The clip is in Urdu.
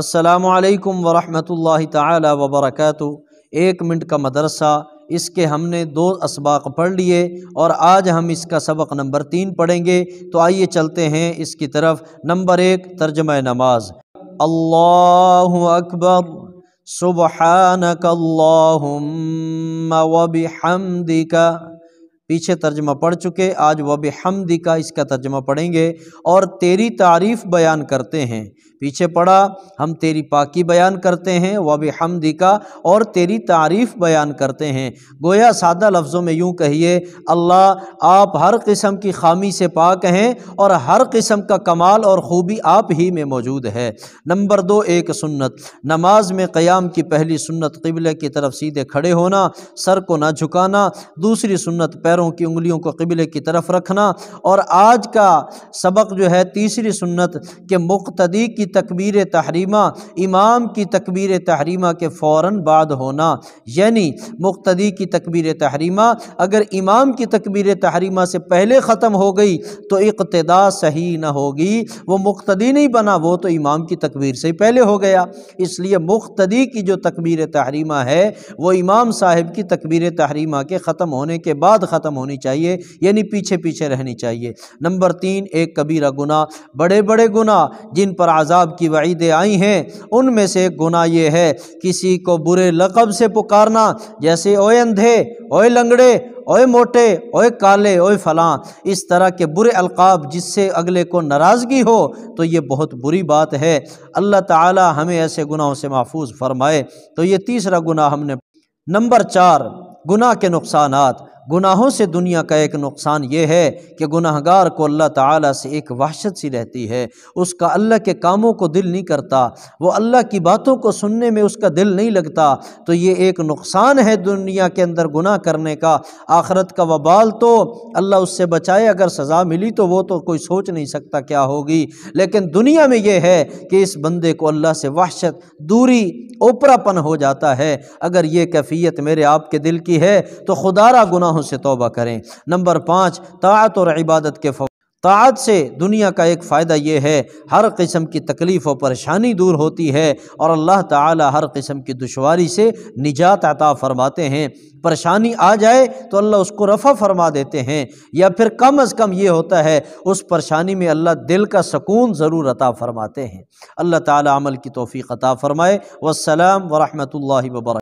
السلام علیکم ورحمۃ اللہ تعالی وبرکاتہ ایک منٹ کا مدرسہ اس کے ہم نے دو اسباق پڑھ لیے اور آج ہم اس کا سبق نمبر تین پڑھیں گے تو آئیے چلتے ہیں اس کی طرف نمبر ایک ترجمہ نماز اللہ اکبر سبحانک اللہم بحمدک پیچھے ترجمہ پڑھ چکے آج وب حمدی کا اس کا ترجمہ پڑھیں گے اور تیری تعریف بیان کرتے ہیں پیچھے پڑھا ہم تیری پاکی بیان کرتے ہیں وب حمدی کا اور تیری تعریف بیان کرتے ہیں گویا سادہ لفظوں میں یوں کہیے اللہ آپ ہر قسم کی خامی سے پاک ہیں اور ہر قسم کا کمال اور خوبی آپ ہی میں موجود ہے نمبر دو ایک سنت نماز میں قیام کی پہلی سنت قبلے کی طرف سیدھے کھڑے ہونا سر کو نہ جھکانا دوسری سنت پیروں پیروں کی انگلیوں کو قبلے کی طرف رکھنا اور آج کا سبق جو ہے تیسری سنت کہ مقتدی کی تکبیر تحریمہ امام کی تکبیر تحریمہ کے فوراً بعد ہونا یعنی مقتدی کی تکبیر تحریمہ اگر امام کی تکبیر تحریمہ سے پہلے ختم ہو گئی تو اقتداء صحیح نہ ہوگی وہ مقتدی نہیں بنا وہ تو امام کی تکبیر سے پہلے ہو گیا اس لیے مقتدی کی جو تکبیر تحریمہ ہے وہ امام صاحب کی تکبیر تحریمہ کے ختم ہونے کے بعد ختم ختم ہونی چاہیے یعنی پیچھے پیچھے رہنی چاہیے نمبر تین ایک کبیرہ گناہ بڑے بڑے گناہ جن پر عذاب کی وعیدیں آئی ہیں ان میں سے ایک گناہ یہ ہے کسی کو برے لقب سے پکارنا جیسے اوئے اندھے اوئے لنگڑے اوئے موٹے اوئے کالے اوئے فلاں اس طرح کے برے القاب جس سے اگلے کو ناراضگی ہو تو یہ بہت بری بات ہے اللہ تعالی ہمیں ایسے گناہوں سے محفوظ فرمائے تو یہ تیسرا گناہ ہم نے نمبر چار گناہ کے نقصانات گناہوں سے دنیا کا ایک نقصان یہ ہے کہ گناہ گار کو اللہ تعالیٰ سے ایک وحشت سی رہتی ہے اس کا اللہ کے کاموں کو دل نہیں کرتا وہ اللہ کی باتوں کو سننے میں اس کا دل نہیں لگتا تو یہ ایک نقصان ہے دنیا کے اندر گناہ کرنے کا آخرت کا وبال تو اللہ اس سے بچائے اگر سزا ملی تو وہ تو کوئی سوچ نہیں سکتا کیا ہوگی لیکن دنیا میں یہ ہے کہ اس بندے کو اللہ سے وحشت دوری اوپرا پن ہو جاتا ہے اگر یہ کیفیت میرے آپ کے دل کی ہے تو را گناہ گناہوں سے توبہ کریں نمبر پانچ طاعت اور عبادت کے فوائد طاعت سے دنیا کا ایک فائدہ یہ ہے ہر قسم کی تکلیف و پریشانی دور ہوتی ہے اور اللہ تعالی ہر قسم کی دشواری سے نجات عطا فرماتے ہیں پریشانی آ جائے تو اللہ اس کو رفع فرما دیتے ہیں یا پھر کم از کم یہ ہوتا ہے اس پریشانی میں اللہ دل کا سکون ضرور عطا فرماتے ہیں اللہ تعالی عمل کی توفیق عطا فرمائے والسلام ورحمۃ اللہ وبرکاتہ